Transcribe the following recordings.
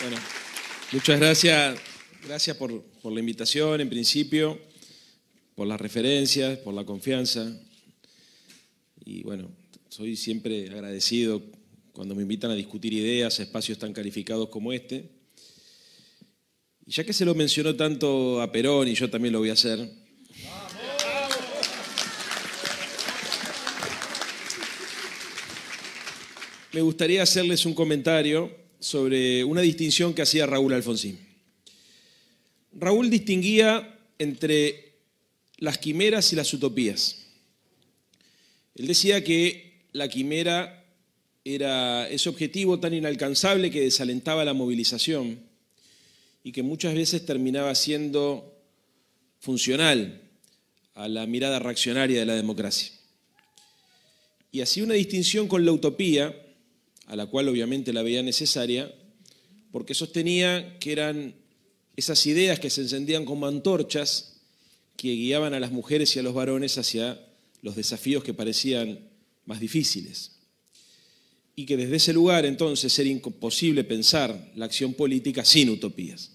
Bueno, muchas gracias. Gracias por, por, la invitación, en principio, por las referencias, por la confianza. Y bueno, soy siempre agradecido cuando me invitan a discutir ideas, a espacios tan calificados como este. Y ya que se lo mencionó tanto a Perón, y yo también lo voy a hacer. Me gustaría hacerles un comentario sobre una distinción que hacía Raúl Alfonsín. Raúl distinguía entre las quimeras y las utopías. Él decía que la quimera era ese objetivo tan inalcanzable que desalentaba la movilización y que muchas veces terminaba siendo funcional a la mirada reaccionaria de la democracia. Y hacía una distinción con la utopía, a la cual obviamente la veía necesaria, porque sostenía que eran esas ideas que se encendían como antorchas que guiaban a las mujeres y a los varones hacia los desafíos que parecían más difíciles. Y que desde ese lugar entonces era imposible pensar la acción política sin utopías.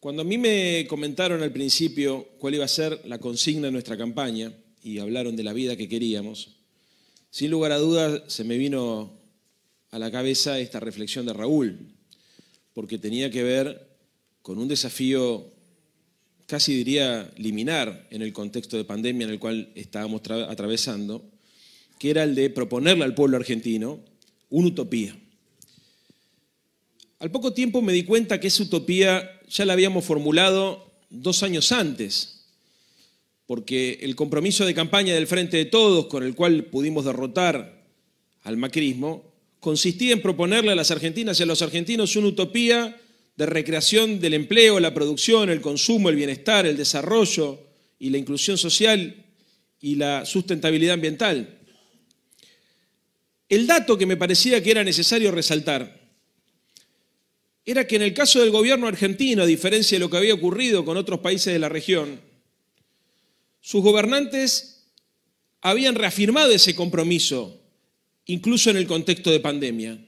Cuando a mí me comentaron al principio cuál iba a ser la consigna de nuestra campaña y hablaron de la vida que queríamos, sin lugar a dudas, se me vino a la cabeza esta reflexión de Raúl, porque tenía que ver con un desafío casi diría liminar en el contexto de pandemia en el cual estábamos atravesando, que era el de proponerle al pueblo argentino una utopía. Al poco tiempo me di cuenta que esa utopía ya la habíamos formulado dos años antes, porque el compromiso de campaña del Frente de Todos, con el cual pudimos derrotar al macrismo, consistía en proponerle a las argentinas y a los argentinos una utopía de recreación del empleo, la producción, el consumo, el bienestar, el desarrollo y la inclusión social y la sustentabilidad ambiental. El dato que me parecía que era necesario resaltar era que en el caso del gobierno argentino, a diferencia de lo que había ocurrido con otros países de la región, sus gobernantes habían reafirmado ese compromiso, incluso en el contexto de pandemia.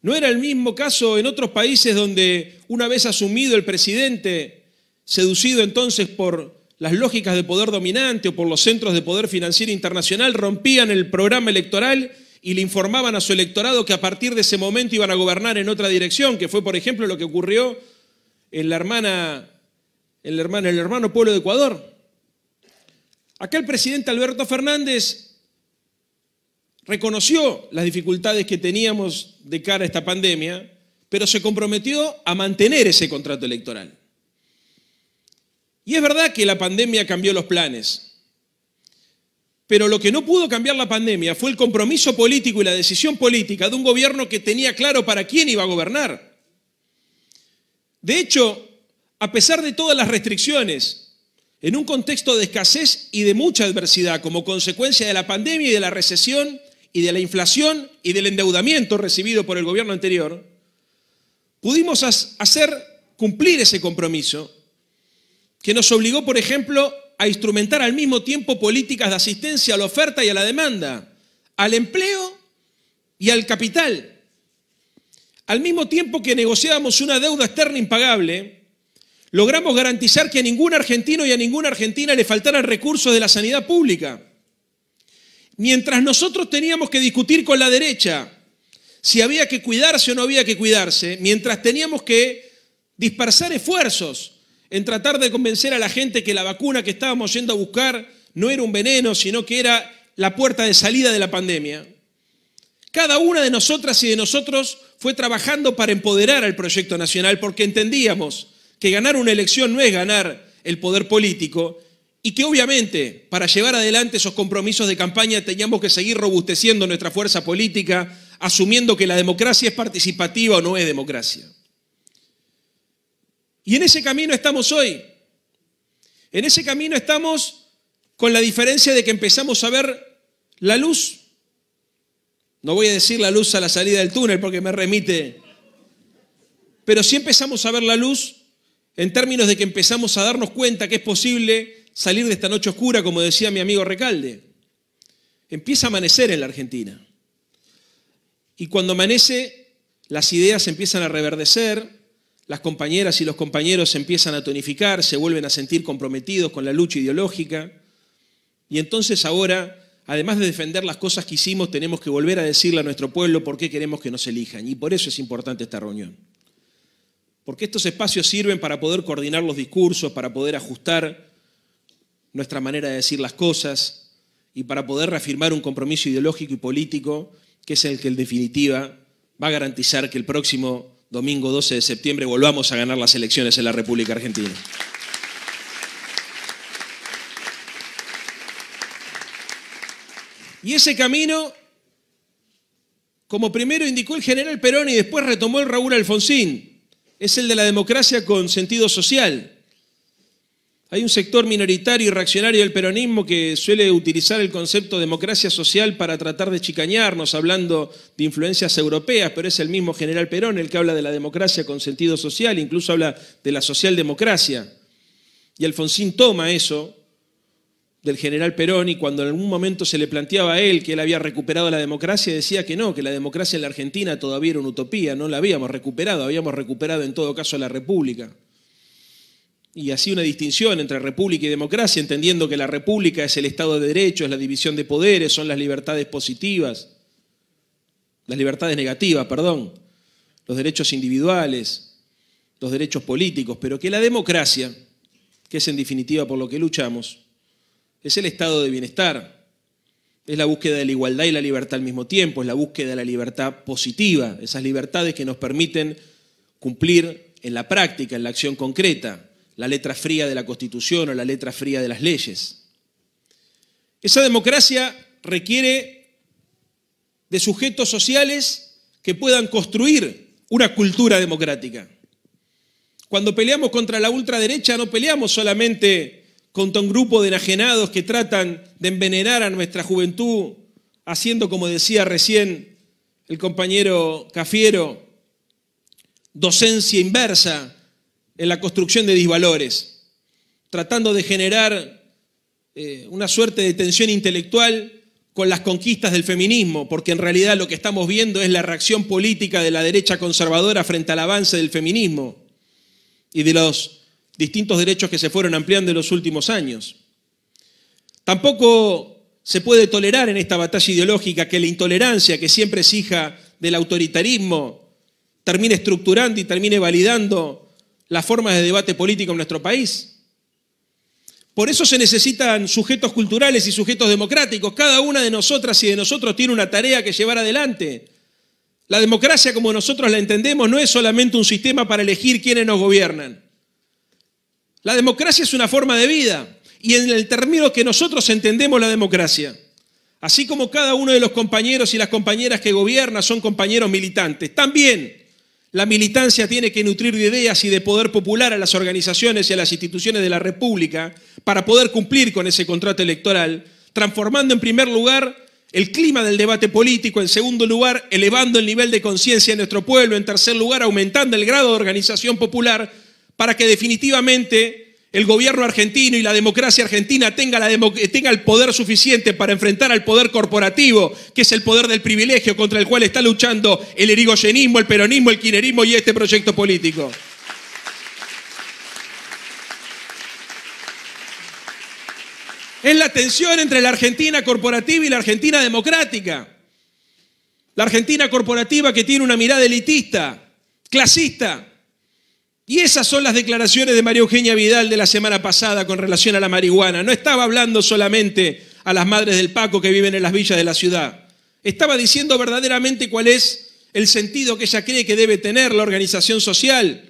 No era el mismo caso en otros países donde, una vez asumido el presidente, seducido entonces por las lógicas de poder dominante o por los centros de poder financiero internacional, rompían el programa electoral y le informaban a su electorado que a partir de ese momento iban a gobernar en otra dirección, que fue, por ejemplo, lo que ocurrió en la hermana, en, el hermano pueblo de Ecuador. Acá el presidente Alberto Fernández reconoció las dificultades que teníamos de cara a esta pandemia, pero se comprometió a mantener ese contrato electoral. Y es verdad que la pandemia cambió los planes, pero lo que no pudo cambiar la pandemia fue el compromiso político y la decisión política de un gobierno que tenía claro para quién iba a gobernar. De hecho, a pesar de todas las restricciones en un contexto de escasez y de mucha adversidad como consecuencia de la pandemia y de la recesión y de la inflación y del endeudamiento recibido por el gobierno anterior, pudimos hacer cumplir ese compromiso que nos obligó, por ejemplo, a instrumentar al mismo tiempo políticas de asistencia a la oferta y a la demanda, al empleo y al capital. Al mismo tiempo que negociábamos una deuda externa impagable, logramos garantizar que a ningún argentino y a ninguna argentina le faltaran recursos de la sanidad pública. Mientras nosotros teníamos que discutir con la derecha si había que cuidarse o no había que cuidarse, mientras teníamos que dispersar esfuerzos en tratar de convencer a la gente que la vacuna que estábamos yendo a buscar no era un veneno, sino que era la puerta de salida de la pandemia. Cada una de nosotras y de nosotros fue trabajando para empoderar al proyecto nacional porque entendíamos que ganar una elección no es ganar el poder político y que obviamente para llevar adelante esos compromisos de campaña teníamos que seguir robusteciendo nuestra fuerza política, asumiendo que la democracia es participativa o no es democracia. Y en ese camino estamos hoy. En ese camino estamos con la diferencia de que empezamos a ver la luz. No voy a decir la luz a la salida del túnel porque me remite, pero sí empezamos a ver la luz en términos de que empezamos a darnos cuenta que es posible salir de esta noche oscura, como decía mi amigo Recalde. Empieza a amanecer en la Argentina. Y cuando amanece, las ideas empiezan a reverdecer, las compañeras y los compañeros se empiezan a tonificar, se vuelven a sentir comprometidos con la lucha ideológica. Y entonces ahora, además de defender las cosas que hicimos, tenemos que volver a decirle a nuestro pueblo por qué queremos que nos elijan. Y por eso es importante esta reunión porque estos espacios sirven para poder coordinar los discursos, para poder ajustar nuestra manera de decir las cosas y para poder reafirmar un compromiso ideológico y político que es el que en definitiva va a garantizar que el próximo domingo 12 de septiembre volvamos a ganar las elecciones en la República Argentina. Y ese camino, como primero indicó el general Perón y después retomó el Raúl Alfonsín, es el de la democracia con sentido social. Hay un sector minoritario y reaccionario del peronismo que suele utilizar el concepto democracia social para tratar de chicañarnos, hablando de influencias europeas, pero es el mismo general Perón el que habla de la democracia con sentido social, incluso habla de la socialdemocracia. Y Alfonsín toma eso del general Perón y cuando en algún momento se le planteaba a él que él había recuperado la democracia, decía que no, que la democracia en la Argentina todavía era una utopía, no la habíamos recuperado, habíamos recuperado en todo caso la república. Y así una distinción entre república y democracia, entendiendo que la república es el Estado de Derecho, es la división de poderes, son las libertades positivas, las libertades negativas, perdón, los derechos individuales, los derechos políticos, pero que la democracia, que es en definitiva por lo que luchamos, es el estado de bienestar, es la búsqueda de la igualdad y la libertad al mismo tiempo, es la búsqueda de la libertad positiva, esas libertades que nos permiten cumplir en la práctica, en la acción concreta, la letra fría de la Constitución o la letra fría de las leyes. Esa democracia requiere de sujetos sociales que puedan construir una cultura democrática. Cuando peleamos contra la ultraderecha no peleamos solamente contra un grupo de enajenados que tratan de envenenar a nuestra juventud, haciendo, como decía recién el compañero Cafiero, docencia inversa en la construcción de disvalores, tratando de generar eh, una suerte de tensión intelectual con las conquistas del feminismo, porque en realidad lo que estamos viendo es la reacción política de la derecha conservadora frente al avance del feminismo y de los distintos derechos que se fueron ampliando en los últimos años. Tampoco se puede tolerar en esta batalla ideológica que la intolerancia que siempre es hija del autoritarismo termine estructurando y termine validando las formas de debate político en nuestro país. Por eso se necesitan sujetos culturales y sujetos democráticos. Cada una de nosotras y de nosotros tiene una tarea que llevar adelante. La democracia como nosotros la entendemos no es solamente un sistema para elegir quiénes nos gobiernan. La democracia es una forma de vida y en el término que nosotros entendemos la democracia. Así como cada uno de los compañeros y las compañeras que gobierna son compañeros militantes, también la militancia tiene que nutrir de ideas y de poder popular a las organizaciones y a las instituciones de la República para poder cumplir con ese contrato electoral, transformando en primer lugar el clima del debate político, en segundo lugar, elevando el nivel de conciencia de nuestro pueblo, en tercer lugar, aumentando el grado de organización popular para que definitivamente el gobierno argentino y la democracia argentina eh, tenga, el poder suficiente para enfrentar al poder corporativo, que es el poder del privilegio contra el cual está luchando el erigoyenismo, el peronismo, el quinerismo y este proyecto político. Es la tensión entre la Argentina corporativa y la Argentina democrática. La Argentina corporativa que tiene una mirada elitista, clasista, y esas son las declaraciones de María Eugenia Vidal de la semana pasada con relación a la marihuana. No estaba hablando solamente a las madres del Paco que viven en las villas de la ciudad. Estaba diciendo verdaderamente cuál es el sentido que ella cree que debe tener la organización social,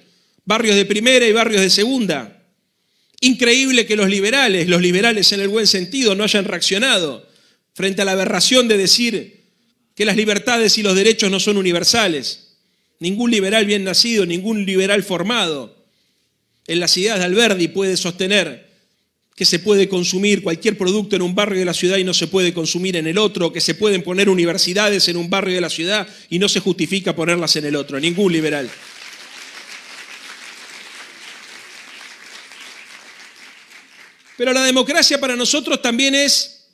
barrios de primera y barrios de segunda. Increíble que los liberales, los liberales en el buen sentido, no hayan reaccionado frente a la aberración de decir que las libertades y los derechos no son universales. Ningún liberal bien nacido, ningún liberal formado en las ideas de Alberdi puede sostener que se puede consumir cualquier producto en un barrio de la ciudad y no se puede consumir en el otro, que se pueden poner universidades en un barrio de la ciudad y no se justifica ponerlas en el otro. Ningún liberal. Pero la democracia para nosotros también es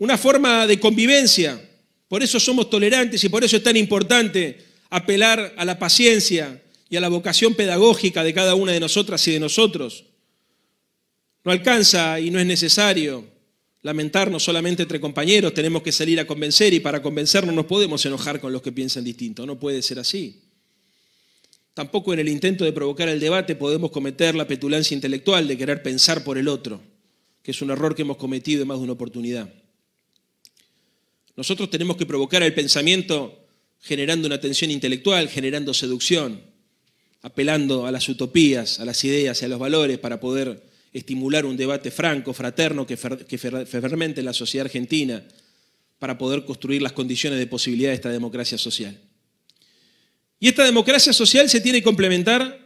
una forma de convivencia. Por eso somos tolerantes y por eso es tan importante apelar a la paciencia y a la vocación pedagógica de cada una de nosotras y de nosotros. No alcanza y no es necesario lamentarnos solamente entre compañeros, tenemos que salir a convencer y para convencernos no podemos enojar con los que piensan distinto, no puede ser así. Tampoco en el intento de provocar el debate podemos cometer la petulancia intelectual de querer pensar por el otro, que es un error que hemos cometido en más de una oportunidad. Nosotros tenemos que provocar el pensamiento generando una tensión intelectual, generando seducción, apelando a las utopías, a las ideas y a los valores para poder estimular un debate franco, fraterno, que, fermente la sociedad argentina, para poder construir las condiciones de posibilidad de esta democracia social. Y esta democracia social se tiene que complementar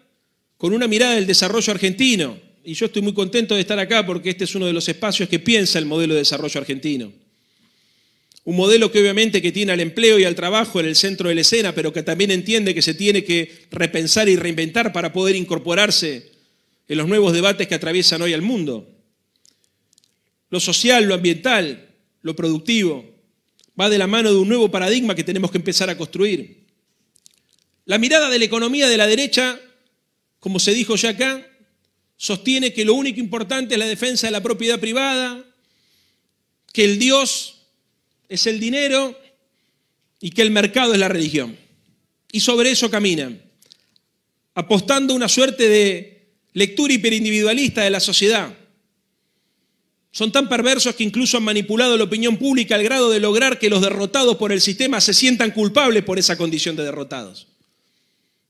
con una mirada del desarrollo argentino. Y yo estoy muy contento de estar acá porque este es uno de los espacios que piensa el modelo de desarrollo argentino. Un modelo que obviamente que tiene al empleo y al trabajo en el centro de la escena, pero que también entiende que se tiene que repensar y reinventar para poder incorporarse en los nuevos debates que atraviesan hoy el mundo. Lo social, lo ambiental, lo productivo, va de la mano de un nuevo paradigma que tenemos que empezar a construir. La mirada de la economía de la derecha, como se dijo ya acá, sostiene que lo único importante es la defensa de la propiedad privada, que el Dios es el dinero y que el mercado es la religión. Y sobre eso caminan, apostando una suerte de lectura hiperindividualista de la sociedad. Son tan perversos que incluso han manipulado la opinión pública al grado de lograr que los derrotados por el sistema se sientan culpables por esa condición de derrotados.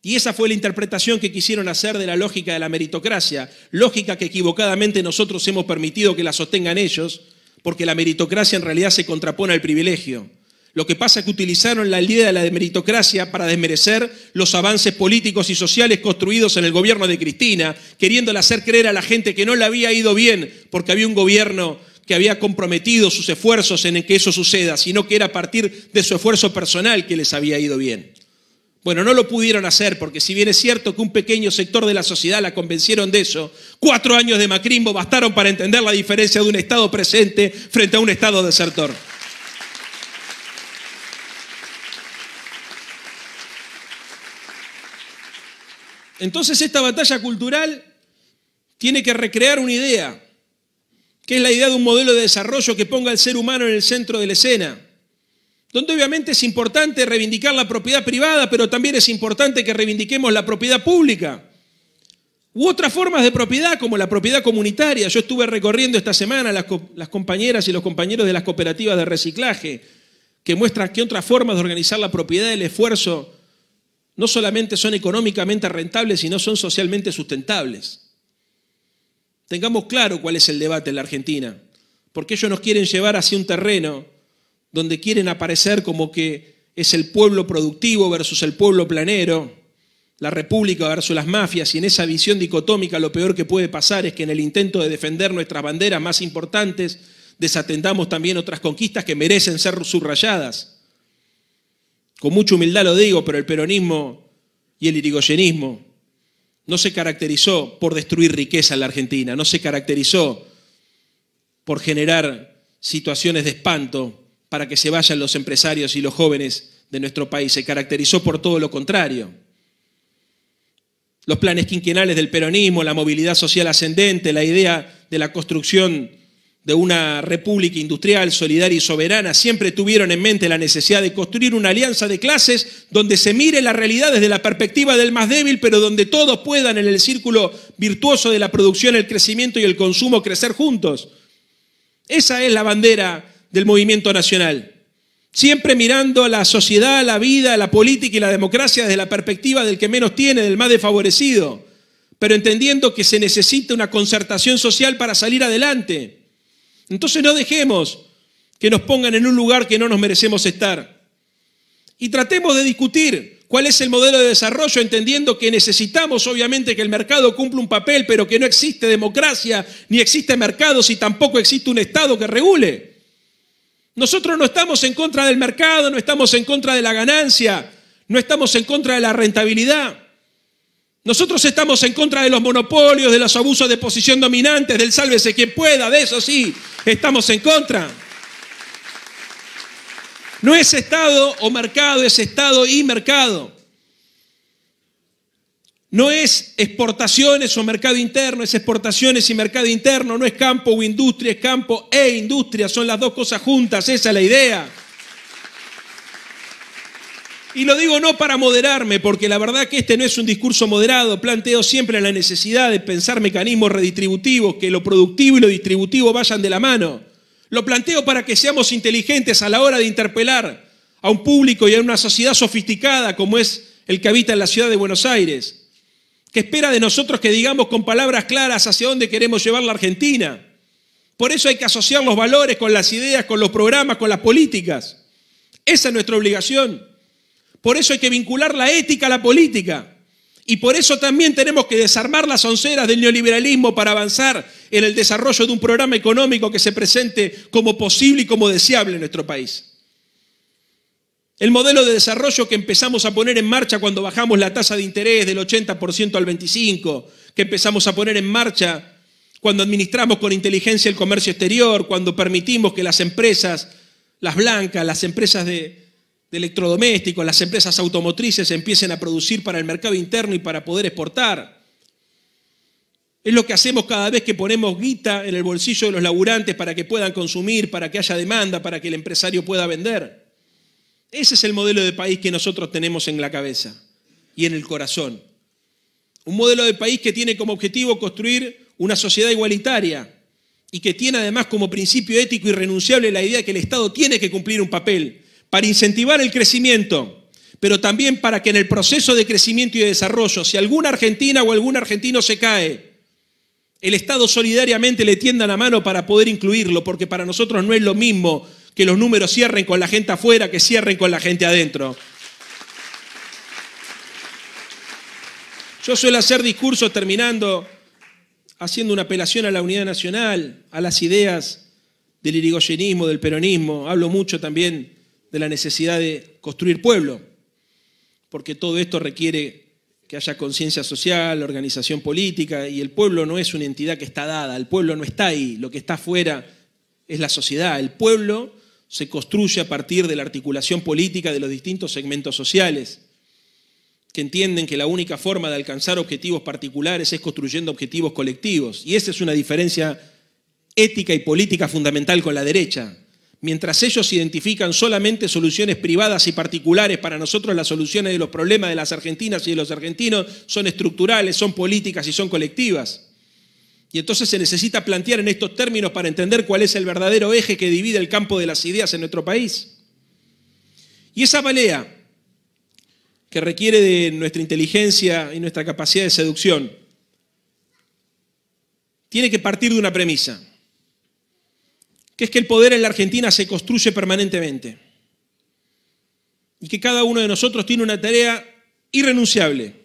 Y esa fue la interpretación que quisieron hacer de la lógica de la meritocracia, lógica que equivocadamente nosotros hemos permitido que la sostengan ellos, porque la meritocracia en realidad se contrapone al privilegio. Lo que pasa es que utilizaron la idea de la meritocracia para desmerecer los avances políticos y sociales construidos en el gobierno de Cristina, queriéndole hacer creer a la gente que no le había ido bien porque había un gobierno que había comprometido sus esfuerzos en que eso suceda, sino que era a partir de su esfuerzo personal que les había ido bien. Bueno, no lo pudieron hacer porque si bien es cierto que un pequeño sector de la sociedad la convencieron de eso, cuatro años de Macrimbo bastaron para entender la diferencia de un Estado presente frente a un Estado desertor. Entonces esta batalla cultural tiene que recrear una idea, que es la idea de un modelo de desarrollo que ponga al ser humano en el centro de la escena donde obviamente es importante reivindicar la propiedad privada, pero también es importante que reivindiquemos la propiedad pública. U otras formas de propiedad, como la propiedad comunitaria. Yo estuve recorriendo esta semana las, compañeras y los compañeros de las cooperativas de reciclaje, que muestran que otras formas de organizar la propiedad, del esfuerzo, no solamente son económicamente rentables, sino son socialmente sustentables. Tengamos claro cuál es el debate en la Argentina, porque ellos nos quieren llevar hacia un terreno donde quieren aparecer como que es el pueblo productivo versus el pueblo planero, la república versus las mafias, y en esa visión dicotómica lo peor que puede pasar es que en el intento de defender nuestras banderas más importantes, desatendamos también otras conquistas que merecen ser subrayadas. Con mucha humildad lo digo, pero el peronismo y el irigoyenismo no se caracterizó por destruir riqueza en la Argentina, no se caracterizó por generar situaciones de espanto para que se vayan los empresarios y los jóvenes de nuestro país. Se caracterizó por todo lo contrario. Los planes quinquenales del peronismo, la movilidad social ascendente, la idea de la construcción de una república industrial, solidaria y soberana, siempre tuvieron en mente la necesidad de construir una alianza de clases donde se mire la realidad desde la perspectiva del más débil, pero donde todos puedan en el círculo virtuoso de la producción, el crecimiento y el consumo crecer juntos. Esa es la bandera del movimiento nacional. Siempre mirando a la sociedad, la vida, la política y la democracia desde la perspectiva del que menos tiene, del más desfavorecido, pero entendiendo que se necesita una concertación social para salir adelante. Entonces no dejemos que nos pongan en un lugar que no nos merecemos estar. Y tratemos de discutir cuál es el modelo de desarrollo, entendiendo que necesitamos obviamente que el mercado cumpla un papel, pero que no existe democracia, ni existe mercado si tampoco existe un Estado que regule. Nosotros no estamos en contra del mercado, no estamos en contra de la ganancia, no estamos en contra de la rentabilidad. Nosotros estamos en contra de los monopolios, de los abusos de posición dominante, del sálvese quien pueda, de eso sí, estamos en contra. No es Estado o mercado, es Estado y mercado. No es exportaciones o mercado interno, es exportaciones y mercado interno, no es campo o industria, es campo e industria, son las dos cosas juntas, esa es la idea. Y lo digo no para moderarme, porque la verdad que este no es un discurso moderado, planteo siempre la necesidad de pensar mecanismos redistributivos, que lo productivo y lo distributivo vayan de la mano. Lo planteo para que seamos inteligentes a la hora de interpelar a un público y a una sociedad sofisticada como es el que habita en la ciudad de Buenos Aires que espera de nosotros que digamos con palabras claras hacia dónde queremos llevar la Argentina. Por eso hay que asociar los valores con las ideas, con los programas, con las políticas. Esa es nuestra obligación. Por eso hay que vincular la ética a la política. Y por eso también tenemos que desarmar las onceras del neoliberalismo para avanzar en el desarrollo de un programa económico que se presente como posible y como deseable en nuestro país. El modelo de desarrollo que empezamos a poner en marcha cuando bajamos la tasa de interés del 80% al 25%, que empezamos a poner en marcha cuando administramos con inteligencia el comercio exterior, cuando permitimos que las empresas, las blancas, las empresas de, electrodomésticos, las empresas automotrices empiecen a producir para el mercado interno y para poder exportar. Es lo que hacemos cada vez que ponemos guita en el bolsillo de los laburantes para que puedan consumir, para que haya demanda, para que el empresario pueda vender. Ese es el modelo de país que nosotros tenemos en la cabeza y en el corazón. Un modelo de país que tiene como objetivo construir una sociedad igualitaria y que tiene además como principio ético irrenunciable la idea de que el Estado tiene que cumplir un papel para incentivar el crecimiento, pero también para que en el proceso de crecimiento y de desarrollo, si alguna argentina o algún argentino se cae, el Estado solidariamente le tienda la mano para poder incluirlo, porque para nosotros no es lo mismo que los números cierren con la gente afuera, que cierren con la gente adentro. Yo suelo hacer discursos terminando haciendo una apelación a la unidad nacional, a las ideas del irigoyenismo, del peronismo. Hablo mucho también de la necesidad de construir pueblo, porque todo esto requiere que haya conciencia social, organización política, y el pueblo no es una entidad que está dada, el pueblo no está ahí, lo que está afuera es la sociedad, el pueblo se construye a partir de la articulación política de los distintos segmentos sociales, que entienden que la única forma de alcanzar objetivos particulares es construyendo objetivos colectivos. Y esa es una diferencia ética y política fundamental con la derecha. Mientras ellos identifican solamente soluciones privadas y particulares, para nosotros las soluciones de los problemas de las argentinas y de los argentinos son estructurales, son políticas y son colectivas. Y entonces se necesita plantear en estos términos para entender cuál es el verdadero eje que divide el campo de las ideas en nuestro país. Y esa balea que requiere de nuestra inteligencia y nuestra capacidad de seducción tiene que partir de una premisa, que es que el poder en la Argentina se construye permanentemente y que cada uno de nosotros tiene una tarea irrenunciable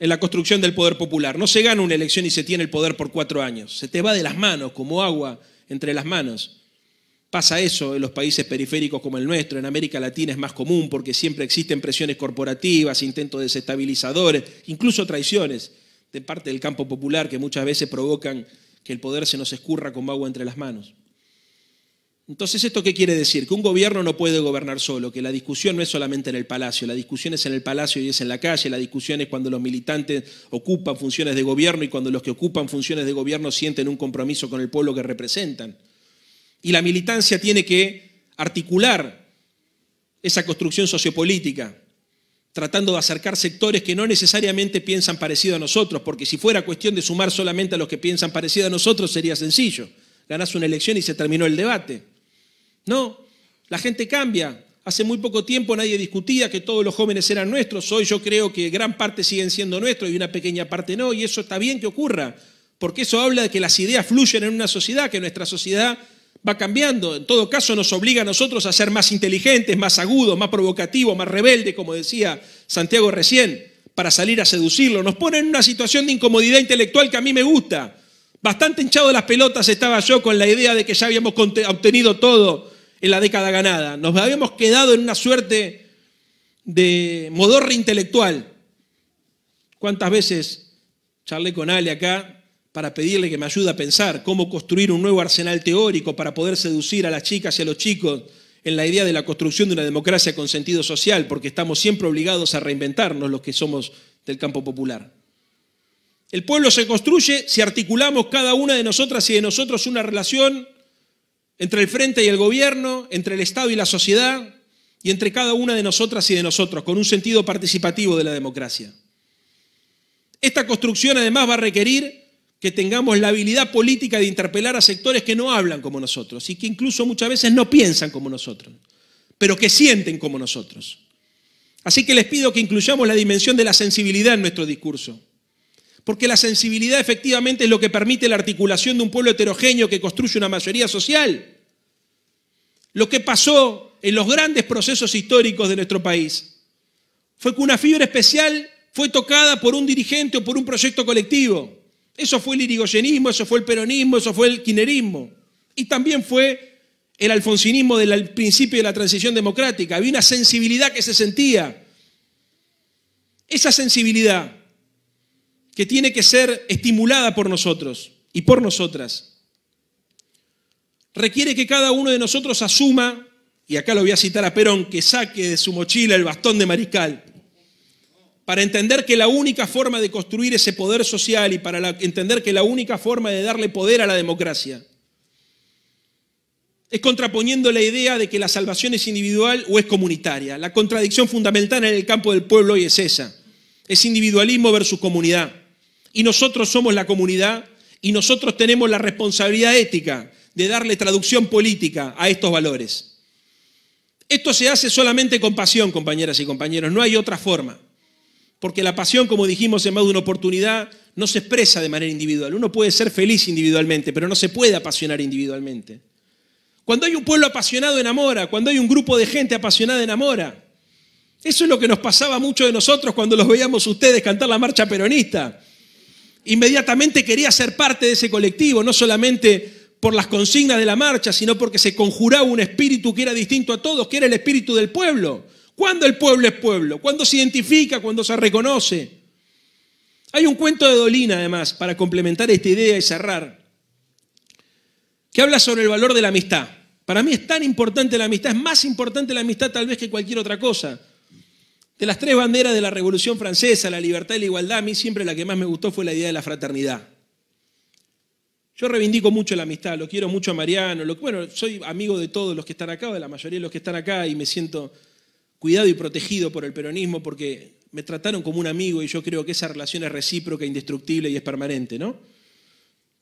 en la construcción del poder popular. No se gana una elección y se tiene el poder por cuatro años. Se te va de las manos, como agua entre las manos. Pasa eso en los países periféricos como el nuestro. En América Latina es más común porque siempre existen presiones corporativas, intentos desestabilizadores, incluso traiciones de parte del campo popular que muchas veces provocan que el poder se nos escurra como agua entre las manos. Entonces, ¿esto qué quiere decir? Que un gobierno no puede gobernar solo, que la discusión no es solamente en el palacio, la discusión es en el palacio y es en la calle, la discusión es cuando los militantes ocupan funciones de gobierno y cuando los que ocupan funciones de gobierno sienten un compromiso con el pueblo que representan. Y la militancia tiene que articular esa construcción sociopolítica, tratando de acercar sectores que no necesariamente piensan parecido a nosotros, porque si fuera cuestión de sumar solamente a los que piensan parecido a nosotros sería sencillo. Ganás una elección y se terminó el debate. No, la gente cambia. Hace muy poco tiempo nadie discutía que todos los jóvenes eran nuestros. Hoy yo creo que gran parte siguen siendo nuestros y una pequeña parte no. Y eso está bien que ocurra, porque eso habla de que las ideas fluyen en una sociedad, que nuestra sociedad va cambiando. En todo caso, nos obliga a nosotros a ser más inteligentes, más agudos, más provocativos, más rebeldes, como decía Santiago recién, para salir a seducirlo. Nos pone en una situación de incomodidad intelectual que a mí me gusta. Bastante hinchado de las pelotas estaba yo con la idea de que ya habíamos obtenido todo en la década ganada. Nos habíamos quedado en una suerte de modorra intelectual. ¿Cuántas veces charlé con Ale acá para pedirle que me ayude a pensar cómo construir un nuevo arsenal teórico para poder seducir a las chicas y a los chicos en la idea de la construcción de una democracia con sentido social, porque estamos siempre obligados a reinventarnos los que somos del campo popular. El pueblo se construye si articulamos cada una de nosotras y de nosotros una relación entre el frente y el gobierno, entre el Estado y la sociedad, y entre cada una de nosotras y de nosotros, con un sentido participativo de la democracia. Esta construcción además va a requerir que tengamos la habilidad política de interpelar a sectores que no hablan como nosotros y que incluso muchas veces no piensan como nosotros, pero que sienten como nosotros. Así que les pido que incluyamos la dimensión de la sensibilidad en nuestro discurso porque la sensibilidad efectivamente es lo que permite la articulación de un pueblo heterogéneo que construye una mayoría social. Lo que pasó en los grandes procesos históricos de nuestro país fue que una fibra especial fue tocada por un dirigente o por un proyecto colectivo. Eso fue el irigoyenismo, eso fue el peronismo, eso fue el quinerismo. Y también fue el alfonsinismo del principio de la transición democrática. Había una sensibilidad que se sentía. Esa sensibilidad que tiene que ser estimulada por nosotros y por nosotras. Requiere que cada uno de nosotros asuma, y acá lo voy a citar a Perón, que saque de su mochila el bastón de mariscal, para entender que la única forma de construir ese poder social y para entender que la única forma de darle poder a la democracia es contraponiendo la idea de que la salvación es individual o es comunitaria. La contradicción fundamental en el campo del pueblo hoy es esa. Es individualismo versus comunidad. Y nosotros somos la comunidad y nosotros tenemos la responsabilidad ética de darle traducción política a estos valores. Esto se hace solamente con pasión, compañeras y compañeros, no hay otra forma. Porque la pasión, como dijimos en más de una oportunidad, no se expresa de manera individual. Uno puede ser feliz individualmente, pero no se puede apasionar individualmente. Cuando hay un pueblo apasionado enamora, cuando hay un grupo de gente apasionada enamora. Eso es lo que nos pasaba mucho de nosotros cuando los veíamos ustedes cantar la marcha peronista inmediatamente quería ser parte de ese colectivo, no solamente por las consignas de la marcha, sino porque se conjuraba un espíritu que era distinto a todos, que era el espíritu del pueblo. ¿Cuándo el pueblo es pueblo? ¿Cuándo se identifica? ¿Cuándo se reconoce? Hay un cuento de Dolina, además, para complementar esta idea y cerrar, que habla sobre el valor de la amistad. Para mí es tan importante la amistad, es más importante la amistad tal vez que cualquier otra cosa. De las tres banderas de la Revolución Francesa, la libertad y la igualdad, a mí siempre la que más me gustó fue la idea de la fraternidad. Yo reivindico mucho la amistad, lo quiero mucho a Mariano, bueno, soy amigo de todos los que están acá, de la mayoría de los que están acá, y me siento cuidado y protegido por el peronismo porque me trataron como un amigo y yo creo que esa relación es recíproca, indestructible y es permanente, ¿no?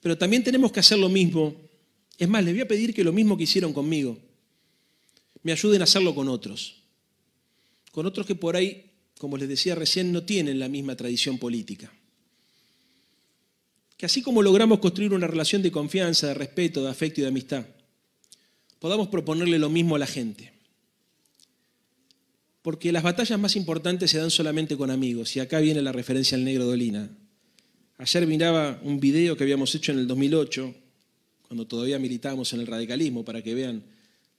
Pero también tenemos que hacer lo mismo. Es más, les voy a pedir que lo mismo que hicieron conmigo, me ayuden a hacerlo con otros con otros que por ahí, como les decía recién, no tienen la misma tradición política. Que así como logramos construir una relación de confianza, de respeto, de afecto y de amistad, podamos proponerle lo mismo a la gente. Porque las batallas más importantes se dan solamente con amigos, y acá viene la referencia al negro Dolina. Ayer miraba un video que habíamos hecho en el 2008, cuando todavía militábamos en el radicalismo, para que vean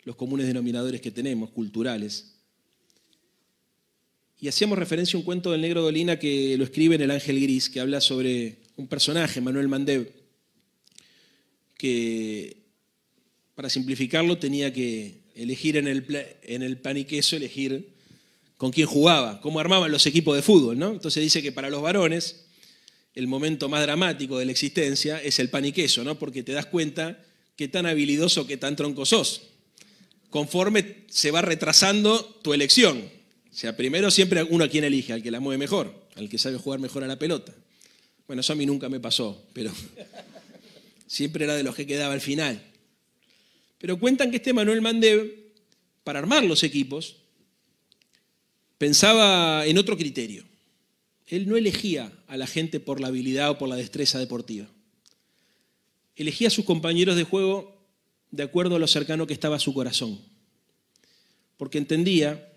los comunes denominadores que tenemos, culturales. Y hacíamos referencia a un cuento del negro Dolina que lo escribe en El Ángel Gris, que habla sobre un personaje, Manuel Mandev, que para simplificarlo tenía que elegir en el, en el elegir con quién jugaba, cómo armaban los equipos de fútbol, ¿no? Entonces dice que para los varones el momento más dramático de la existencia es el pan ¿no? Porque te das cuenta qué tan habilidoso, qué tan troncosos, conforme se va retrasando tu elección sea, primero siempre uno a quien elige, al que la mueve mejor, al que sabe jugar mejor a la pelota. Bueno, eso a mí nunca me pasó, pero siempre era de los que quedaba al final. Pero cuentan que este Manuel Mandev, para armar los equipos, pensaba en otro criterio. Él no elegía a la gente por la habilidad o por la destreza deportiva. Elegía a sus compañeros de juego de acuerdo a lo cercano que estaba a su corazón. Porque entendía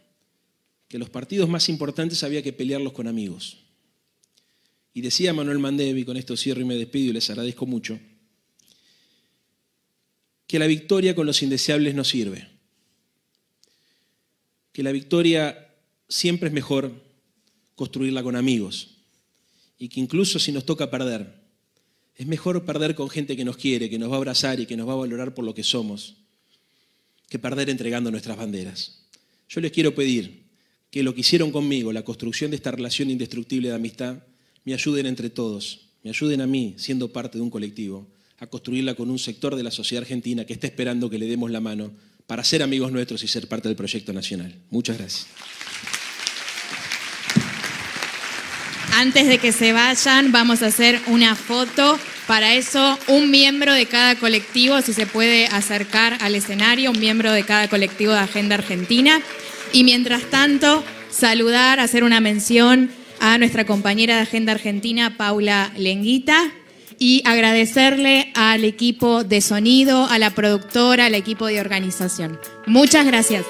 que los partidos más importantes había que pelearlos con amigos. Y decía Manuel Mandevi, con esto cierro y me despido y les agradezco mucho, que la victoria con los indeseables no sirve, que la victoria siempre es mejor construirla con amigos y que incluso si nos toca perder, es mejor perder con gente que nos quiere, que nos va a abrazar y que nos va a valorar por lo que somos, que perder entregando nuestras banderas. Yo les quiero pedir que lo que hicieron conmigo, la construcción de esta relación indestructible de amistad, me ayuden entre todos, me ayuden a mí, siendo parte de un colectivo, a construirla con un sector de la sociedad argentina que está esperando que le demos la mano para ser amigos nuestros y ser parte del proyecto nacional. Muchas gracias. Antes de que se vayan, vamos a hacer una foto. Para eso, un miembro de cada colectivo, si se puede acercar al escenario, un miembro de cada colectivo de Agenda Argentina. Y mientras tanto, saludar, hacer una mención a nuestra compañera de Agenda Argentina, Paula Lenguita, y agradecerle al equipo de sonido, a la productora, al equipo de organización. Muchas gracias.